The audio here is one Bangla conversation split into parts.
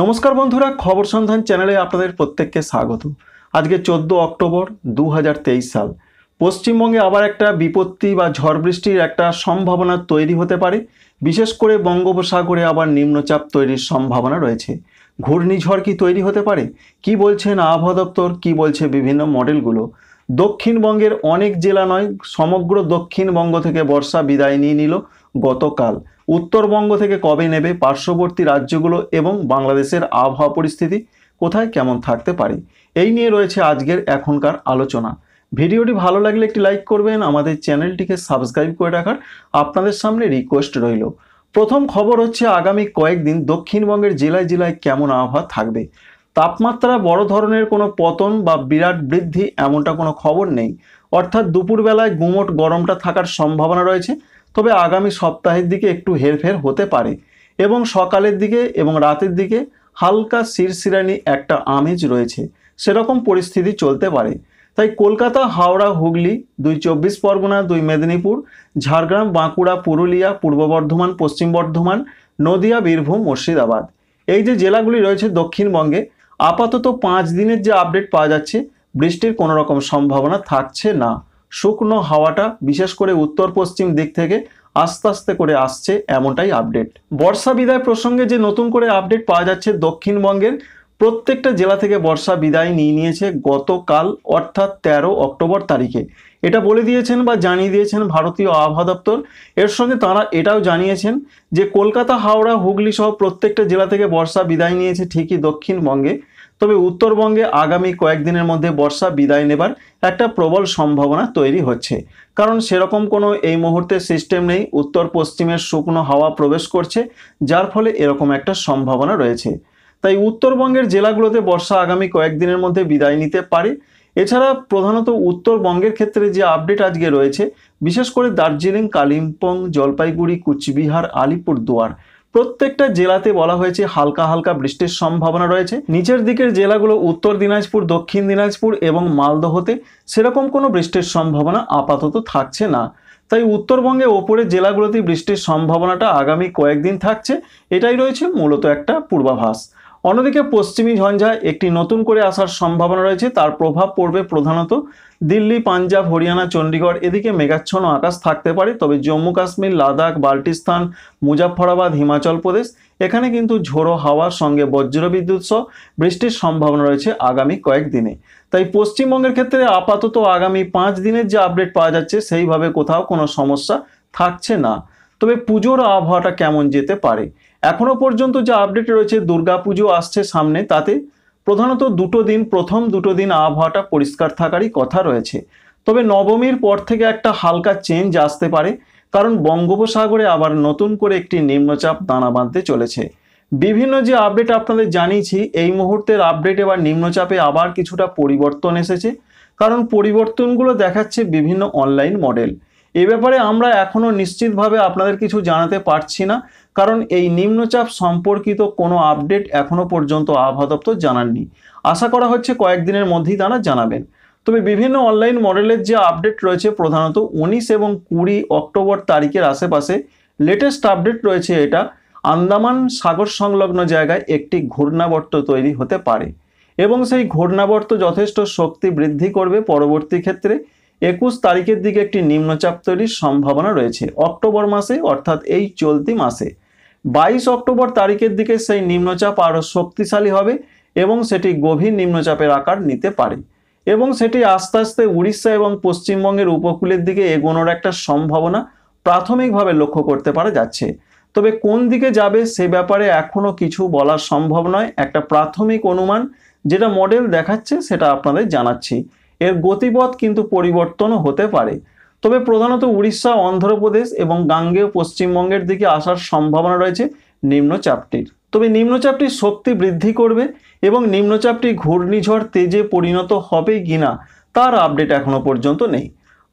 নমস্কার বন্ধুরা খবর সন্ধান চ্যানেলে আপনাদের প্রত্যেককে স্বাগত আজকে চোদ্দ অক্টোবর দু সাল পশ্চিমবঙ্গে আবার একটা বিপত্তি বা ঝড় বৃষ্টির একটা সম্ভাবনা তৈরি হতে পারে বিশেষ করে বঙ্গোপসাগরে আবার নিম্নচাপ তৈরির সম্ভাবনা রয়েছে ঘূর্ণিঝড় কি তৈরি হতে পারে কি বলছেন আবহাওয়া দপ্তর কি বলছে বিভিন্ন মডেলগুলো দক্ষিণবঙ্গের অনেক জেলা নয় সমগ্র দক্ষিণবঙ্গ থেকে বর্ষা বিদায় নিয়ে নিল গতকাল উত্তরবঙ্গ থেকে কবে নেবে পার্শ্ববর্তী রাজ্যগুলো এবং বাংলাদেশের আবহাওয়া পরিস্থিতি কোথায় কেমন থাকতে পারে এই নিয়ে রয়েছে আজকের এখনকার আলোচনা ভিডিওটি ভালো লাগলে একটি লাইক করবেন আমাদের চ্যানেলটিকে সাবস্ক্রাইব করে রাখার আপনাদের সামনে রিকোয়েস্ট রইল প্রথম খবর হচ্ছে আগামী কয়েকদিন দক্ষিণবঙ্গের জেলায় জেলায় কেমন আবহাওয়া থাকবে তাপমাত্রা বড় ধরনের কোনো পতন বা বিরাট বৃদ্ধি এমনটা কোনো খবর নেই অর্থাৎ দুপুরবেলায় গুমট গরমটা থাকার সম্ভাবনা রয়েছে তবে আগামী সপ্তাহের দিকে একটু হেরফের হতে পারে এবং সকালের দিকে এবং রাতের দিকে হালকা শিরশিরানি একটা আমেজ রয়েছে সেরকম পরিস্থিতি চলতে পারে তাই কলকাতা হাওড়া হুগলি দুই চব্বিশ পরগনা দুই মেদিনীপুর ঝাড়গ্রাম বাঁকুড়া পুরুলিয়া পূর্ব বর্ধমান পশ্চিম বর্ধমান নদিয়া বীরভূম মুর্শিদাবাদ এই যে জেলাগুলি রয়েছে দক্ষিণবঙ্গে আপাতত পাঁচ দিনের যে আপডেট পাওয়া যাচ্ছে বৃষ্টির কোনো রকম সম্ভাবনা থাকছে না শুকনো হাওয়াটা বিশেষ করে উত্তর পশ্চিম দিক থেকে আস্তে আস্তে করে আসছে এমনটাই আপডেট বর্ষা বিদায় প্রসঙ্গে যে নতুন করে আপডেট পাওয়া যাচ্ছে দক্ষিণবঙ্গের প্রত্যেকটা জেলা থেকে বর্ষা বিদায় নিয়ে নিয়েছে গতকাল অর্থাৎ ১৩ অক্টোবর তারিখে এটা বলে দিয়েছেন বা জানিয়ে দিয়েছেন ভারতীয় আবহাওয়া দপ্তর এর সঙ্গে তারা এটাও জানিয়েছেন যে কলকাতা হাওড়া হুগলি সহ প্রত্যেকটা জেলা থেকে বর্ষা বিদায় নিয়েছে ঠিকই দক্ষিণবঙ্গে তবে উত্তরবঙ্গে আগামী কয়েকদিনের মধ্যে বর্ষা বিদায় নেবার একটা প্রবল সম্ভাবনা তৈরি হচ্ছে কারণ সেরকম কোনো এই মুহূর্তে সিস্টেম নেই উত্তর পশ্চিমের শুকনো হাওয়া প্রবেশ করছে যার ফলে এরকম একটা সম্ভাবনা রয়েছে তাই উত্তরবঙ্গের জেলাগুলোতে বর্ষা আগামী কয়েকদিনের মধ্যে বিদায় নিতে পারে এছাড়া প্রধানত উত্তরবঙ্গের ক্ষেত্রে যে আপডেট আজকে রয়েছে বিশেষ করে দার্জিলিং কালিম্পং জলপাইগুড়ি কুচবিহার আলিপুরদুয়ার প্রত্যেকটা জেলাতে বলা হয়েছে হালকা হালকা বৃষ্টির সম্ভাবনা রয়েছে নিচের দিকের জেলাগুলো উত্তর দিনাজপুর দক্ষিণ দিনাজপুর এবং মালদহতে সেরকম কোনো বৃষ্টির সম্ভাবনা আপাতত থাকছে না তাই উত্তরবঙ্গে ওপরের জেলাগুলোতে বৃষ্টির সম্ভাবনাটা আগামী কয়েকদিন থাকছে এটাই রয়েছে মূলত একটা পূর্বাভাস অন্যদিকে পশ্চিমী ঝঞ্ঝায় একটি নতুন করে আসার সম্ভাবনা রয়েছে তার প্রভাব পড়বে প্রধানত দিল্লি পাঞ্জাব হরিয়ানা চণ্ডীগড় এদিকে মেঘাচ্ছন্ন আকাশ থাকতে পারে তবে জম্মু কাশ্মীর লাদাখ বাল্টিস্তান মুজাফরাবাদ হিমাচল প্রদেশ এখানে কিন্তু ঝোড়ো হাওয়ার সঙ্গে বজ্রবিদ্যুৎ সহ বৃষ্টির সম্ভাবনা রয়েছে আগামী কয়েকদিনে তাই পশ্চিমবঙ্গের ক্ষেত্রে আপাতত আগামী পাঁচ দিনের যে আপডেট পাওয়া যাচ্ছে সেইভাবে কোথাও কোনো সমস্যা থাকছে না তবে পুজোর আবহাওয়াটা কেমন যেতে পারে এখনও পর্যন্ত যা আপডেট রয়েছে দুর্গা পুজো আসছে সামনে তাতে প্রধানত দুটো দিন প্রথম দুটো দিন আবহাওয়াটা পরিষ্কার থাকারই কথা রয়েছে তবে নবমীর পর থেকে একটা হালকা চেঞ্জ আসতে পারে কারণ বঙ্গোপসাগরে আবার নতুন করে একটি নিম্নচাপ দানা বাঁধতে চলেছে বিভিন্ন যে আপডেট আপনাদের জানিয়েছি এই মুহূর্তের আপডেট এবার নিম্নচাপে আবার কিছুটা পরিবর্তন এসেছে কারণ পরিবর্তনগুলো দেখাচ্ছে বিভিন্ন অনলাইন মডেল এ ব্যাপারে আমরা এখনও নিশ্চিতভাবে আপনাদের কিছু জানাতে পারছি না কারণ এই নিম্নচাপ সম্পর্কিত কোনো আপডেট এখনও পর্যন্ত আবহাওয়া দপ্তর জানাননি আশা করা হচ্ছে কয়েকদিনের মধ্যেই তারা জানাবেন তবে বিভিন্ন অনলাইন মডেলের যে আপডেট রয়েছে প্রধানত উনিশ এবং কুড়ি অক্টোবর তারিখের আশেপাশে লেটেস্ট আপডেট রয়েছে এটা আন্দামান সাগর সংলগ্ন জায়গায় একটি ঘূর্ণাবর্ত তৈরি হতে পারে এবং সেই ঘূর্ণাবর্ত যথেষ্ট শক্তি বৃদ্ধি করবে পরবর্তী ক্ষেত্রে একুশ তারিখের দিকে একটি নিম্নচাপ তৈরির সম্ভাবনা রয়েছে অক্টোবর মাসে অর্থাৎ এই চলতি মাসে বাইশ অক্টোবর তারিখের দিকে সেই নিম্নচাপ আরও শক্তিশালী হবে এবং সেটি গভীর নিম্নচাপের আকার নিতে পারে এবং সেটি আস্তে আস্তে উড়িষ্যা এবং পশ্চিমবঙ্গের উপকূলের দিকে এগোনোর একটা সম্ভাবনা প্রাথমিকভাবে লক্ষ্য করতে পারা যাচ্ছে তবে কোন দিকে যাবে সে ব্যাপারে এখনও কিছু বলা সম্ভব নয় একটা প্রাথমিক অনুমান যেটা মডেল দেখাচ্ছে সেটা আপনাদের জানাচ্ছি এর গতিপথ কিন্তু পরিবর্তনও হতে পারে তবে প্রধানত উড়িষ্যা অন্ধ্রপ্রদেশ এবং গাঙ্গেয় পশ্চিমবঙ্গের দিকে আসার সম্ভাবনা রয়েছে নিম্নচাপটির তবে নিম্নচাপটি শক্তি বৃদ্ধি করবে এবং নিম্নচাপটি ঘূর্ণিঝড় তেজে পরিণত হবে কিনা তার আপডেট এখনও পর্যন্ত নেই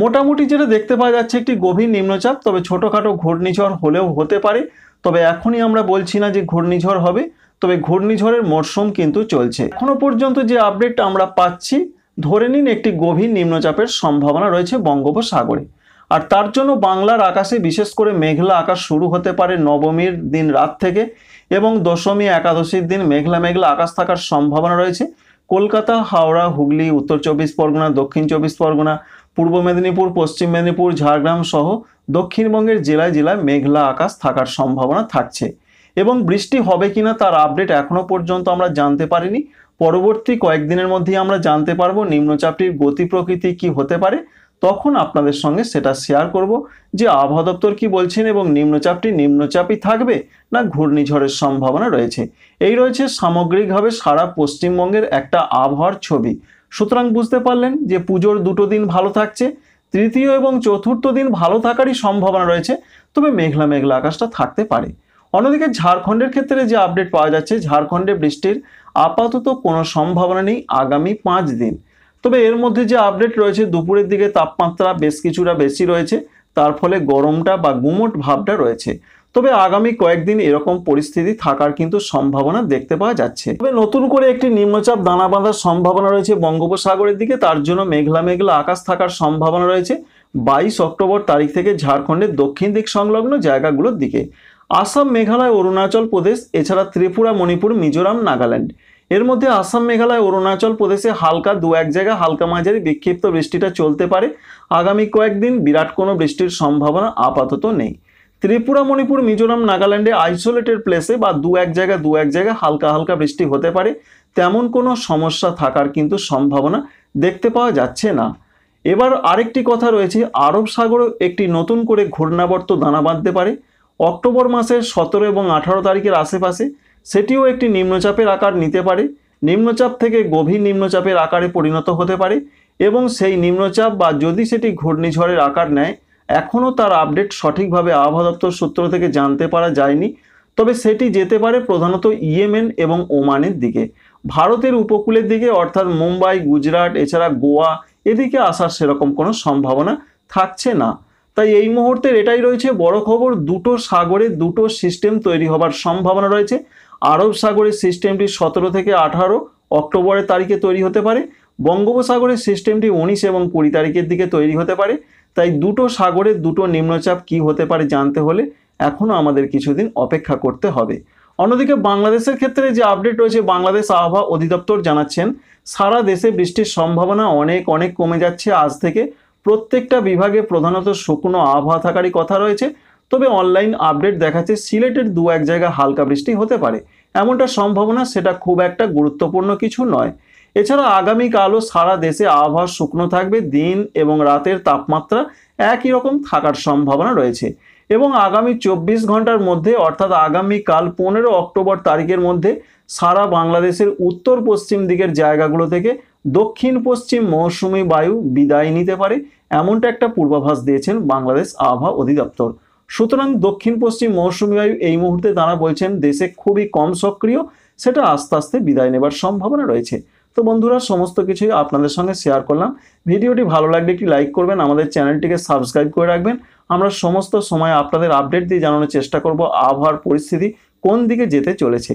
মোটামুটি যেটা দেখতে পাওয়া যাচ্ছে একটি গভীর নিম্নচাপ তবে ছোটোখাটো ঘূর্ণিঝড় হলেও হতে পারে তবে এখনই আমরা বলছি না যে ঘূর্ণিঝড় হবে তবে ঘূর্ণিঝড়ের মরশুম কিন্তু চলছে এখনও পর্যন্ত যে আপডেটটা আমরা পাচ্ছি ধরে নিন একটি গভীর নিম্নচাপের সম্ভাবনা রয়েছে বঙ্গোপসাগরে আর তার জন্য বাংলার আকাশে বিশেষ করে মেঘলা আকাশ শুরু হতে পারে নবমীর দিন রাত থেকে এবং দশমী একাদশীর দিন মেঘলা মেঘলা আকাশ থাকার সম্ভাবনা রয়েছে কলকাতা হাওড়া হুগলি উত্তর চব্বিশ পরগনা দক্ষিণ চব্বিশ পরগনা পূর্ব মেদিনীপুর পশ্চিম মেদিনীপুর ঝাড়গ্রাম সহ দক্ষিণবঙ্গের জেলায় জেলায় মেঘলা আকাশ থাকার সম্ভাবনা থাকছে এবং বৃষ্টি হবে কিনা তার আপডেট এখনও পর্যন্ত আমরা জানতে পারিনি পরবর্তী কয়েকদিনের মধ্যেই আমরা জানতে পারবো নিম্নচাপটির গতি প্রকৃতি কি হতে পারে তখন আপনাদের সঙ্গে সেটা শেয়ার করব যে আবহাওয়া দপ্তর কী বলছেন এবং নিম্নচাপটি নিম্নচাপই থাকবে না ঘূর্ণিঝড়ের সম্ভাবনা রয়েছে এই রয়েছে সামগ্রিকভাবে সারা পশ্চিমবঙ্গের একটা আবহাওয়ার ছবি সুতরাং বুঝতে পারলেন যে পুজোর দুটো দিন ভালো থাকছে তৃতীয় এবং চতুর্থ দিন ভালো থাকারই সম্ভাবনা রয়েছে তবে মেঘলা মেঘলা আকাশটা থাকতে পারে অন্যদিকে ঝাড়খণ্ডের ক্ষেত্রে যে আপডেট পাওয়া যাচ্ছে ঝাড়খণ্ডে বৃষ্টির আপাতত কোনো সম্ভাবনা নেই আগামী পাঁচ দিন তবে এর মধ্যে যে আপডেট রয়েছে দুপুরের দিকে তাপমাত্রা বেশ কিছুটা বেশি রয়েছে তার ফলে গরমটা বা গুমট ভাবটা রয়েছে তবে আগামী কয়েকদিন এরকম পরিস্থিতি থাকার কিন্তু সম্ভাবনা দেখতে পাওয়া যাচ্ছে তবে নতুন করে একটি নিম্নচাপ দানা বাঁধার সম্ভাবনা রয়েছে বঙ্গোপসাগরের দিকে তার জন্য মেঘলা মেঘলা আকাশ থাকার সম্ভাবনা রয়েছে বাইশ অক্টোবর তারিখ থেকে ঝাড়খণ্ডের দক্ষিণ দিক সংলগ্ন জায়গাগুলোর দিকে আসাম মেঘালয় অরুণাচল প্রদেশ এছাড়া ত্রিপুরা মণিপুর মিজোরাম নাগাল্যান্ড এর মধ্যে আসাম মেঘালয় অরুণাচল প্রদেশে হালকা দু এক জায়গায় হালকা মাঝারি বিক্ষিপ্ত বৃষ্টিটা চলতে পারে আগামী কয়েকদিন বিরাট কোনো বৃষ্টির সম্ভাবনা আপাতত নেই ত্রিপুরা মণিপুর মিজোরাম নাগাল্যান্ডে আইসোলেটেড প্লেসে বা দু এক জায়গায় দু এক জায়গায় হালকা হালকা বৃষ্টি হতে পারে তেমন কোনো সমস্যা থাকার কিন্তু সম্ভাবনা দেখতে পাওয়া যাচ্ছে না এবার আরেকটি কথা রয়েছে আরব সাগরেও একটি নতুন করে ঘূর্ণাবর্ত দানা বাঁধতে পারে অক্টোবর মাসের সতেরো এবং আঠারো তারিখের আশেপাশে সেটিও একটি নিম্নচাপের আকার নিতে পারে নিম্নচাপ থেকে গভীর নিম্নচাপের আকারে পরিণত হতে পারে এবং সেই নিম্নচাপ বা যদি সেটি ঘূর্ণিঝড়ের আকার নেয় এখনও তার আপডেট সঠিকভাবে আবহাওয়া দপ্তর সূত্র থেকে জানতে পারা যায়নি তবে সেটি যেতে পারে প্রধানত ইয়েমেন এবং ওমানের দিকে ভারতের উপকূলের দিকে অর্থাৎ মুম্বাই গুজরাট এছাড়া গোয়া এদিকে আসার সেরকম কোনো সম্ভাবনা থাকছে না তাই এই মুহূর্তের এটাই রয়েছে বড় খবর দুটো সাগরে দুটো সিস্টেম তৈরি হবার সম্ভাবনা রয়েছে আরব সাগরের সিস্টেমটি সতেরো থেকে আঠারো অক্টোবরের তারিখে তৈরি হতে পারে বঙ্গোপসাগরের সিস্টেমটি উনিশ এবং কুড়ি তারিখের দিকে তৈরি হতে পারে তাই দুটো সাগরের দুটো নিম্নচাপ কি হতে পারে জানতে হলে এখনও আমাদের কিছুদিন অপেক্ষা করতে হবে অন্যদিকে বাংলাদেশের ক্ষেত্রে যে আপডেট রয়েছে বাংলাদেশ আবহাওয়া অধিদপ্তর জানাচ্ছেন সারা দেশে বৃষ্টির সম্ভাবনা অনেক অনেক কমে যাচ্ছে আজ থেকে প্রত্যেকটা বিভাগে প্রধানত শুকনো আবহাওয়া থাকারই কথা রয়েছে তবে অনলাইন আপডেট দেখাচ্ছে সিলেটের দু এক জায়গা হালকা বৃষ্টি হতে পারে এমনটা সম্ভাবনা সেটা খুব একটা গুরুত্বপূর্ণ কিছু নয় এছাড়া আগামীকালও সারা দেশে আবহাওয়া শুকনো থাকবে দিন এবং রাতের তাপমাত্রা একই রকম থাকার সম্ভাবনা রয়েছে এবং আগামী চব্বিশ ঘন্টার মধ্যে অর্থাৎ আগামীকাল পনেরো অক্টোবর তারিখের মধ্যে সারা বাংলাদেশের উত্তর পশ্চিম দিকের জায়গাগুলো থেকে দক্ষিণ পশ্চিম মৌসুমি বায়ু বিদায় নিতে পারে এমনটা একটা পূর্বাভাস দিয়েছেন বাংলাদেশ আবহাওয়া অধিদপ্তর সুতরাং দক্ষিণ পশ্চিম মৌসুমি বায়ু এই মুহূর্তে তারা বলছেন দেশে খুবই কম সক্রিয় সেটা আস্তে আস্তে বিদায় নেবার সম্ভাবনা রয়েছে তো বন্ধুরা সমস্ত কিছুই আপনাদের সঙ্গে শেয়ার করলাম ভিডিওটি ভালো লাগলে একটি লাইক করবেন আমাদের চ্যানেলটিকে সাবস্ক্রাইব করে রাখবেন আমরা সমস্ত সময় আপনাদের আপডেট দিয়ে জানানোর চেষ্টা করব আবহাওয়ার পরিস্থিতি কোন দিকে যেতে চলেছে